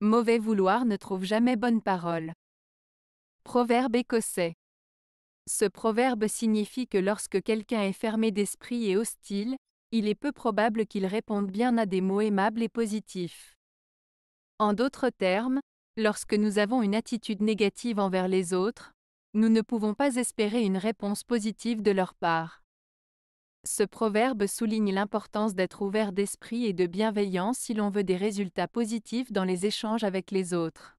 Mauvais vouloir ne trouve jamais bonne parole. Proverbe écossais. Ce proverbe signifie que lorsque quelqu'un est fermé d'esprit et hostile, il est peu probable qu'il réponde bien à des mots aimables et positifs. En d'autres termes, lorsque nous avons une attitude négative envers les autres, nous ne pouvons pas espérer une réponse positive de leur part. Ce proverbe souligne l'importance d'être ouvert d'esprit et de bienveillance si l'on veut des résultats positifs dans les échanges avec les autres.